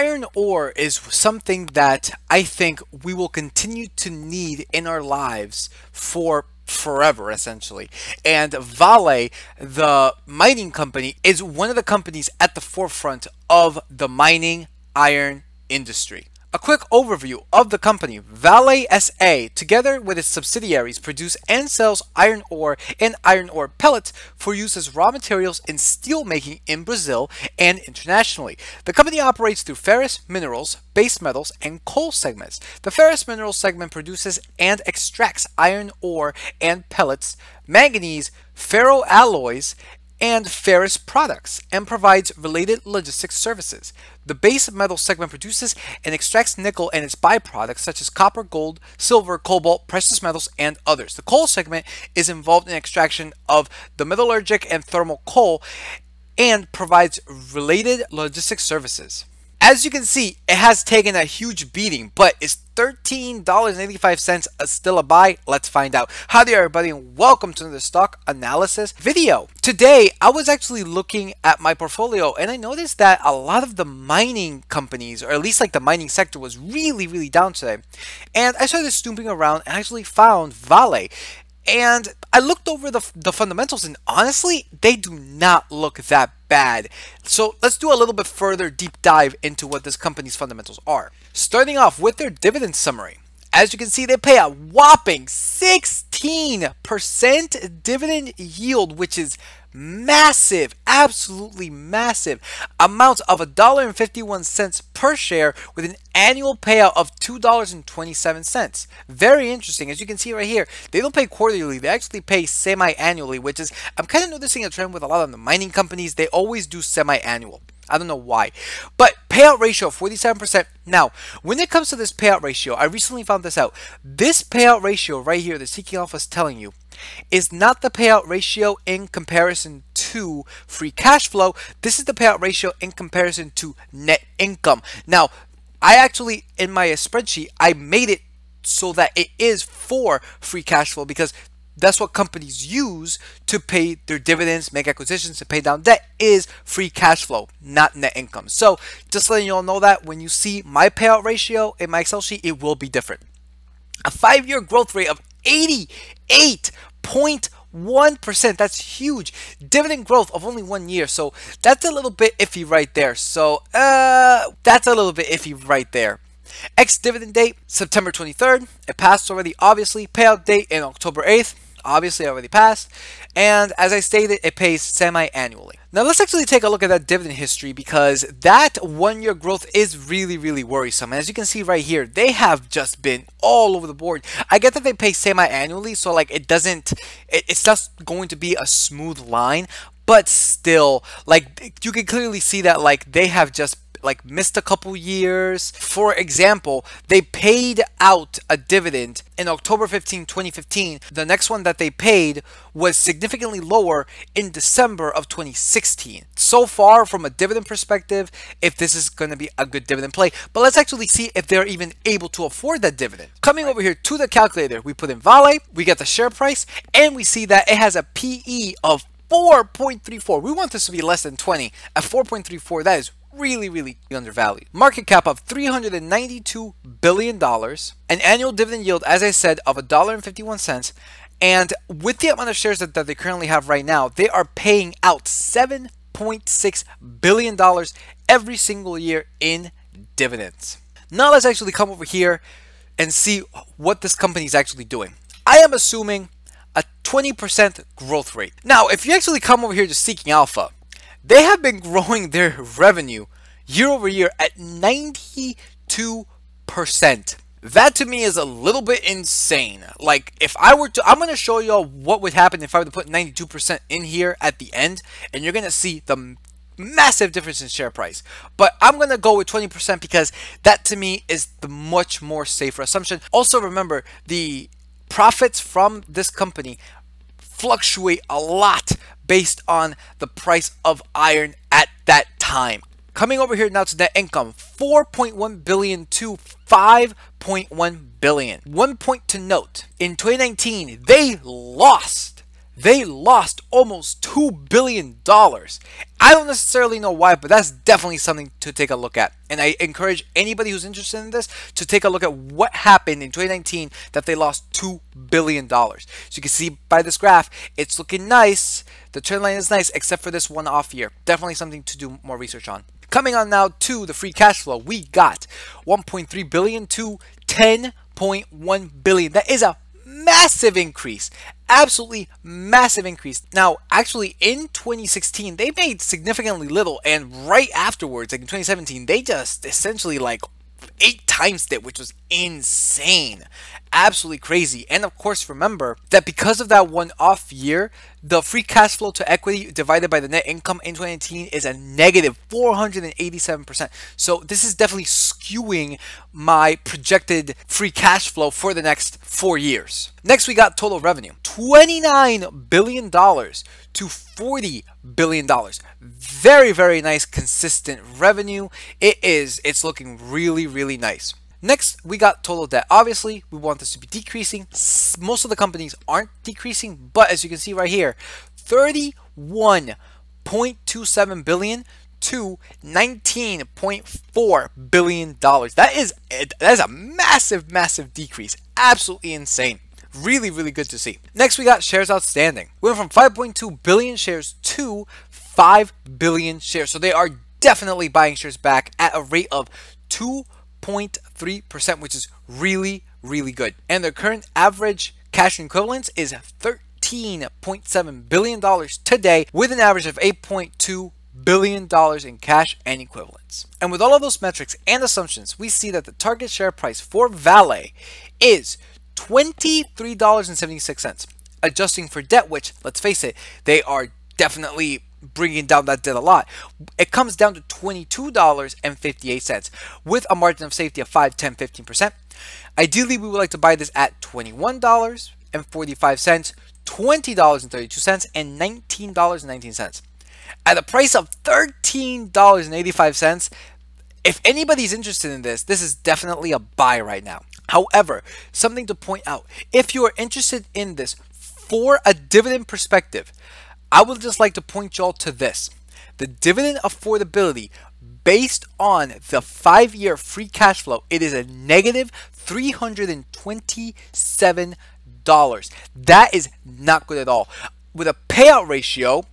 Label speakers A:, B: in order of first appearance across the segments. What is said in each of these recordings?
A: iron ore is something that I think we will continue to need in our lives for forever essentially and Vale the mining company is one of the companies at the forefront of the mining iron industry a quick overview of the company, Vale SA, together with its subsidiaries, produce and sells iron ore and iron ore pellets for use as raw materials in steelmaking in Brazil and internationally. The company operates through ferrous minerals, base metals, and coal segments. The ferrous mineral segment produces and extracts iron ore and pellets, manganese, ferroalloys, and Ferris Products and provides related logistics services. The base metal segment produces and extracts nickel and its byproducts such as copper, gold, silver, cobalt, precious metals, and others. The coal segment is involved in extraction of the metallurgic and thermal coal and provides related logistics services. As you can see, it has taken a huge beating, but is $13.85 still a buy? Let's find out. Hi there everybody and welcome to another stock analysis video. Today, I was actually looking at my portfolio and I noticed that a lot of the mining companies, or at least like the mining sector was really, really down today. And I started snooping around and actually found Vale. And I looked over the, the fundamentals and honestly, they do not look that bad. So let's do a little bit further deep dive into what this company's fundamentals are. Starting off with their dividend summary. As you can see, they pay a whopping 16% dividend yield, which is massive absolutely massive amounts of $1.51 per share with an annual payout of $2.27. Very interesting. As you can see right here, they don't pay quarterly. They actually pay semi-annually, which is, I'm kind of noticing a trend with a lot of the mining companies. They always do semi-annual. I don't know why. But payout ratio of 47%. Now, when it comes to this payout ratio, I recently found this out. This payout ratio right here the Seeking Alpha is telling you is not the payout ratio in comparison to free cash flow, this is the payout ratio in comparison to net income. Now, I actually, in my spreadsheet, I made it so that it is for free cash flow because that's what companies use to pay their dividends, make acquisitions, to pay down debt is free cash flow, not net income. So just letting you all know that when you see my payout ratio in my Excel sheet, it will be different. A five-year growth rate of 88.1 1%. That's huge. Dividend growth of only one year. So that's a little bit iffy right there. So uh, that's a little bit iffy right there. Ex-dividend date, September 23rd. It passed already, obviously. Payout date in October 8th obviously already passed, and as I stated, it pays semi-annually. Now let's actually take a look at that dividend history because that one-year growth is really, really worrisome. as you can see right here, they have just been all over the board. I get that they pay semi-annually, so like it doesn't, it, it's just going to be a smooth line, but still, like you can clearly see that like they have just like missed a couple years. For example, they paid out a dividend in October 15, 2015. The next one that they paid was significantly lower in December of 2016. So far, from a dividend perspective, if this is going to be a good dividend play, but let's actually see if they're even able to afford that dividend. Coming over here to the calculator, we put in Vale, we get the share price, and we see that it has a PE of 4.34. We want this to be less than 20. At 4.34, that is really, really undervalued. Market cap of $392 billion, an annual dividend yield, as I said, of $1.51. And with the amount of shares that, that they currently have right now, they are paying out $7.6 billion every single year in dividends. Now let's actually come over here and see what this company is actually doing. I am assuming a 20% growth rate. Now, if you actually come over here to Seeking Alpha, they have been growing their revenue year over year at 92%. That to me is a little bit insane. Like, if I were to, I'm going to show y'all what would happen if I were to put 92% in here at the end, and you're going to see the massive difference in share price. But I'm going to go with 20% because that to me is the much more safer assumption. Also, remember the profits from this company fluctuate a lot based on the price of iron at that time. Coming over here now to net income, 4.1 billion to 5.1 billion. One point to note, in 2019, they lost they lost almost $2 billion. I don't necessarily know why, but that's definitely something to take a look at. And I encourage anybody who's interested in this to take a look at what happened in 2019 that they lost $2 billion. So you can see by this graph, it's looking nice. The trend line is nice, except for this one off year. Definitely something to do more research on. Coming on now to the free cash flow, we got 1.3 billion to 10.1 billion. That is a massive increase absolutely massive increase. Now, actually, in 2016, they made significantly little, and right afterwards, like in 2017, they just essentially like eight times it, which was insane. Absolutely crazy. And of course, remember that because of that one off year, the free cash flow to equity divided by the net income in 2019 is a negative 487%. So this is definitely skewing my projected free cash flow for the next four years. Next, we got total revenue $29 billion to $40 billion. Very, very nice, consistent revenue. It is, it's looking really, really nice. Next, we got total debt. Obviously, we want this to be decreasing. Most of the companies aren't decreasing, but as you can see right here, 31.27 billion to 19.4 billion dollars. That is that is a massive massive decrease. Absolutely insane. Really really good to see. Next we got shares outstanding. We went from 5.2 billion shares to 5 billion shares. So they are definitely buying shares back at a rate of 2 0.3%, which is really, really good. And their current average cash equivalents is 13.7 billion dollars today with an average of 8.2 billion dollars in cash and equivalents. And with all of those metrics and assumptions, we see that the target share price for Valet is $23.76, adjusting for debt which, let's face it, they are definitely bringing down that debt a lot. It comes down to $22.58 with a margin of safety of 5, 10, 15%. Ideally, we would like to buy this at $21.45, $20.32, and $19.19. At a price of $13.85, if anybody's interested in this, this is definitely a buy right now. However, something to point out, if you are interested in this for a dividend perspective, I would just like to point y'all to this. The dividend affordability based on the five year free cash flow, it is a negative $327. That is not good at all. With a payout ratio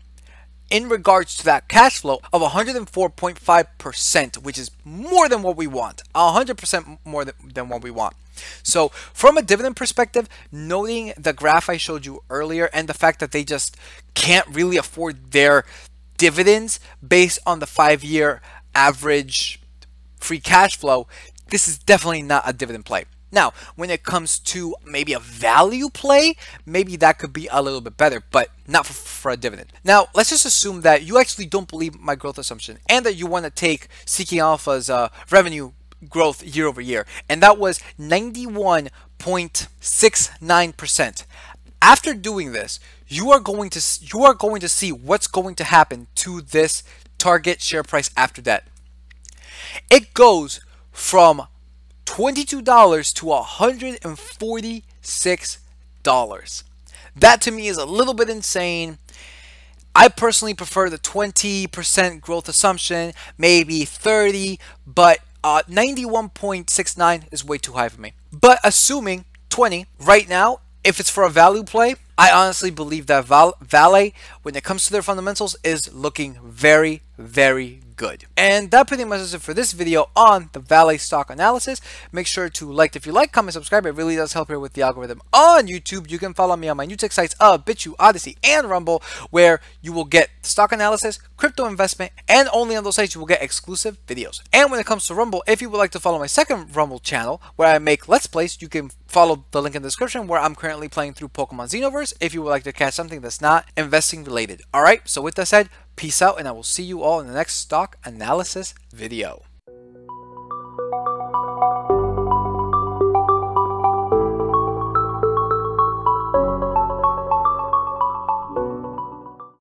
A: in regards to that cash flow of 104.5%, which is more than what we want, 100% more than, than what we want. So from a dividend perspective, noting the graph I showed you earlier and the fact that they just can't really afford their dividends based on the five-year average free cash flow, this is definitely not a dividend play. Now, when it comes to maybe a value play, maybe that could be a little bit better, but not for, for, a dividend. Now, let's just assume that you actually don't believe my growth assumption and that you want to take Seeking Alpha's uh, revenue growth year over year, and that was 91.69%. After doing this, you are going to you are going to see what's going to happen to this target share price after that. It goes from $22 to $146. That to me is a little bit insane. I personally prefer the 20% growth assumption, maybe 30, but uh, 91.69 is way too high for me. But assuming 20 right now, if it's for a value play, I honestly believe that Val- Valet, when it comes to their fundamentals, is looking very, very good. And that pretty much is it for this video on the Valley stock analysis. Make sure to like if you like, comment, subscribe. It really does help here with the algorithm on YouTube. You can follow me on my new tech sites of uh, BitChu, Odyssey, and Rumble, where you will get stock analysis, crypto investment, and only on those sites you will get exclusive videos. And when it comes to Rumble, if you would like to follow my second Rumble channel, where I make Let's Plays, you can follow the link in the description where I'm currently playing through Pokemon Xenoverse if you would like to catch something that's not investing related. Alright, so with that said, Peace out, and I will see you all in the next stock analysis video.